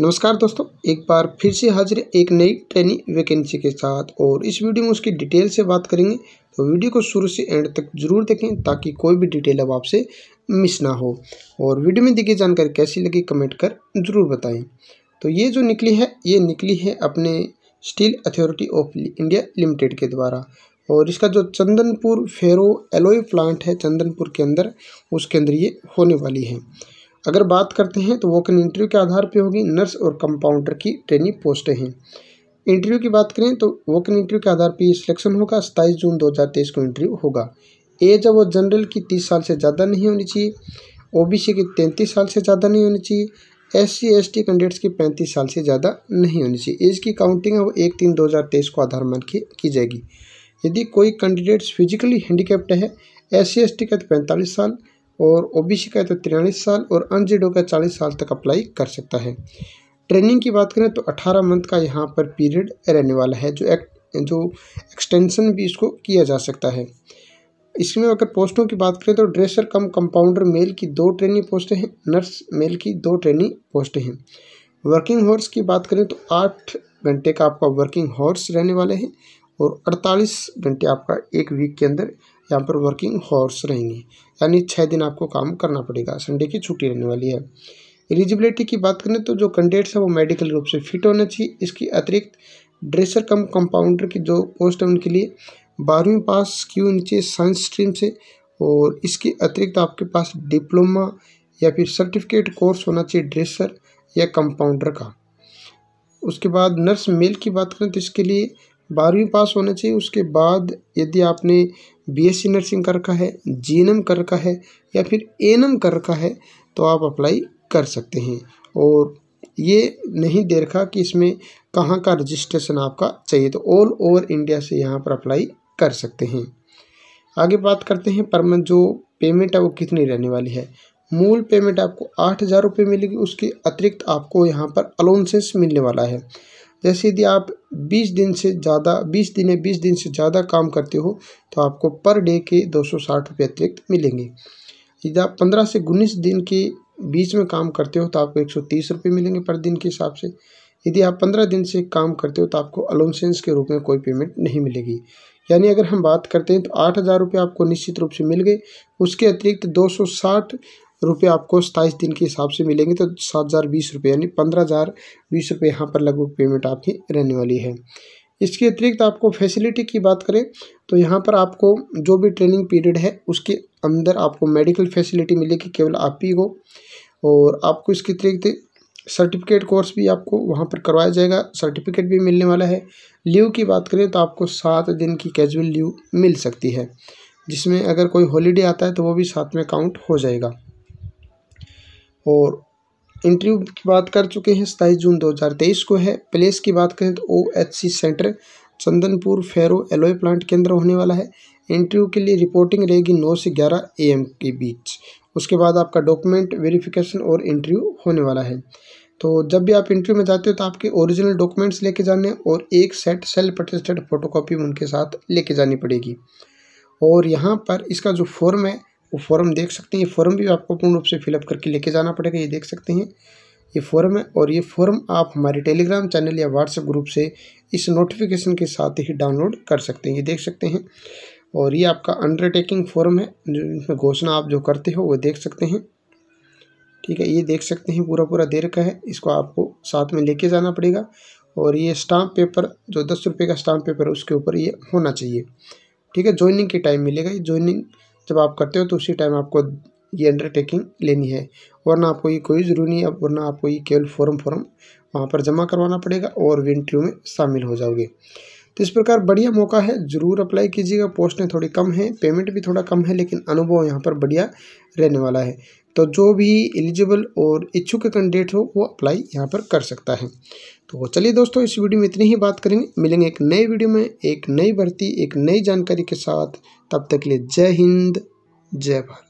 नमस्कार दोस्तों एक बार फिर से हाजिर एक नई ट्रेनिंग वैकेंसी के साथ और इस वीडियो में उसकी डिटेल से बात करेंगे तो वीडियो को शुरू से एंड तक जरूर देखें ताकि कोई भी डिटेल अब आपसे मिस ना हो और वीडियो में दी गई जानकारी कैसी लगी कमेंट कर जरूर बताएं तो ये जो निकली है ये निकली है अपने Steel Authority of India Limited के द्वारा और इसका जो चंदनपुर फेरो एलोई प्लांट है चंदनपुर के अंदर उसके अंदर ये होने वाली है अगर बात करते हैं तो कन इंटरव्यू के आधार पर होगी नर्स और कंपाउंडर की ट्रेनिंग पोस्टें हैं इंटरव्यू की बात करें तो वोकन इंटरव्यू के आधार पर ये सिलेक्शन होगा सत्ताईस जून 2023 को इंटरव्यू होगा एज वो जनरल की तीस साल से ज़्यादा नहीं होनी चाहिए ओबीसी की तैंतीस साल से ज़्यादा नहीं होनी चाहिए S C S T candidates की पैंतीस साल से ज़्यादा नहीं होनी चाहिए एज की काउंटिंग है वो एक तीन दो हज़ार तेईस को आधार मान के की जाएगी यदि कोई कैंडिडेट्स फिजिकली हैंडीकेप्ड है एस सी एस टी का तो पैंतालीस साल और ओबीसी का है तो तिरालीस साल और अनजेडो का चालीस साल तक अप्लाई कर सकता है ट्रेनिंग की बात करें तो अठारह मंथ का यहाँ पर पीरियड रहने वाला है जो एक जो एक्सटेंशन भी इसको किया जा सकता है इसमें अगर पोस्टों की बात करें तो ड्रेसर कम कंपाउंडर मेल की दो ट्रेनिंग पोस्टें हैं नर्स मेल की दो ट्रेनिंग पोस्टें हैं वर्किंग हॉर्स की बात करें तो आठ घंटे का आपका वर्किंग हॉर्स रहने वाले हैं और अड़तालीस घंटे आपका एक वीक के अंदर यहाँ पर वर्किंग हॉर्स रहेंगी यानी छः दिन आपको काम करना पड़ेगा संडे की छुट्टी रहने वाली है एलिजिबिलिटी की बात करें तो जो कैंडिडेट्स हैं वो मेडिकल रूप से फिट होना चाहिए इसके अतिरिक्त ड्रेसर कम कंपाउंडर की जो पोस्ट है उनके लिए बारहवीं पास की होनी चाहिए साइंस स्ट्रीम से और इसके अतिरिक्त आपके पास डिप्लोमा या फिर सर्टिफिकेट कोर्स होना चाहिए ड्रेसर या कंपाउंडर का उसके बाद नर्स मेल की बात करें तो इसके लिए बारहवीं पास होना चाहिए उसके बाद यदि आपने बीएससी नर्सिंग कर रखा है एम कर रखा है या फिर एम कर रखा है तो आप अप्लाई कर सकते हैं और ये नहीं दे रखा कि इसमें कहाँ का रजिस्ट्रेशन आपका चाहिए तो ऑल ओवर इंडिया से यहाँ पर अप्लाई कर सकते हैं आगे बात करते हैं पर जो पेमेंट है वो कितनी रहने वाली है मूल पेमेंट आपको आठ हज़ार रुपये मिलेगी उसके अतिरिक्त आपको यहाँ पर अलाउंसेस मिलने वाला है जैसे यदि आप 20 दिन से ज़्यादा 20 दिन या 20 दिन से ज़्यादा काम करते हो तो आपको पर डे के दो सौ साठ रुपये अतिरिक्त मिलेंगे यदि आप पंद्रह से उन्नीस दिन के बीच में काम करते हो तो आपको एक सौ तीस रुपये मिलेंगे पर दिन के हिसाब से यदि आप पंद्रह दिन से काम करते हो तो आपको अलाउंसेंस के रूप में कोई पेमेंट नहीं मिलेगी यानी अगर हम बात करते हैं तो आठ हज़ार रुपये आपको निश्चित रूप से मिल गए उसके अतिरिक्त दो सौ साठ रुपये आपको सताईस दिन के हिसाब से मिलेंगे तो सात हज़ार बीस रुपये यानी पंद्रह हज़ार बीस रुपये यहाँ पर लगभग पेमेंट आपकी रहने वाली है इसके अतिरिक्त आपको फैसिलिटी की बात करें तो यहाँ पर आपको जो भी ट्रेनिंग पीरियड है उसके अंदर आपको मेडिकल फैसिलिटी मिलेगी केवल आप ही को और आपको इसके अतिरिक्त सर्टिफिकेट कोर्स भी आपको वहाँ पर करवाया जाएगा सर्टिफिकेट भी मिलने वाला है लीव की बात करें तो आपको सात दिन की कैजुअल लीव मिल सकती है जिसमें अगर कोई हॉलीडे आता है तो वो भी साथ में काउंट हो जाएगा और इंटरव्यू की बात कर चुके हैं सताईस जून 2023 को है प्लेस की बात करें तो O H C centre Chandanpur ferro alloy plant केंद्र होने वाला है इंटरव्यू के लिए रिपोर्टिंग रहेगी नौ से ग्यारह ए एम के बीच उसके बाद आपका डॉक्यूमेंट वेरिफिकेशन और इंटरव्यू होने वाला है तो जब भी आप इंटरव्यू में जाते हो तो आपके ओरिजिनल डॉक्यूमेंट्स लेके जाने और एक सेट सेल्फ अटेस्टेड फोटोकॉपी उनके साथ लेके जानी पड़ेगी और यहाँ पर इसका जो फॉर्म है वो फॉर्म देख सकते हैं ये फॉर्म भी आपको पूर्ण रूप से फिलअप करके लेके जाना पड़ेगा ये देख सकते हैं ये फॉर्म है और ये फॉर्म आप हमारे टेलीग्राम चैनल या व्हाट्सएप ग्रुप से इस नोटिफिकेशन के साथ ही डाउनलोड कर सकते हैं ये देख सकते हैं और ये आपका अंडरटेकिंग फॉर्म है जो इसमें घोषणा आप जो करते हो वो देख सकते हैं ठीक है ये देख सकते हैं पूरा पूरा देर का है इसको आपको साथ में लेके जाना पड़ेगा और ये स्टाम्प पेपर जो दस रुपये का स्टाम्प पेपर है उसके ऊपर ये होना चाहिए ठीक है ज्वाइनिंग के टाइम मिलेगा ये ज्वाइनिंग जब आप करते हो तो उसी टाइम आपको ये अंडरटेकिंग लेनी है वरना आपको ये कोई ज़रूरी नहीं है वरना आपको ये केवल फॉर्म फॉर्म वहाँ पर जमा करवाना पड़ेगा और वे इंटरव्यू में शामिल हो जाओगे तो इस प्रकार बढ़िया मौका है ज़रूर अप्लाई कीजिएगा पोस्टें थोड़ी कम हैं पेमेंट भी थोड़ा कम है लेकिन अनुभव यहाँ पर बढ़िया रहने वाला है तो जो भी एलिजिबल और इच्छुक कैंडिडेट हो वो अप्लाई यहाँ पर कर सकता है तो चलिए दोस्तों इस वीडियो में इतनी ही बात करेंगे मिलेंगे एक नए वीडियो में एक नई भर्ती एक नई जानकारी के साथ तब तक के लिए जय हिंद जय भारत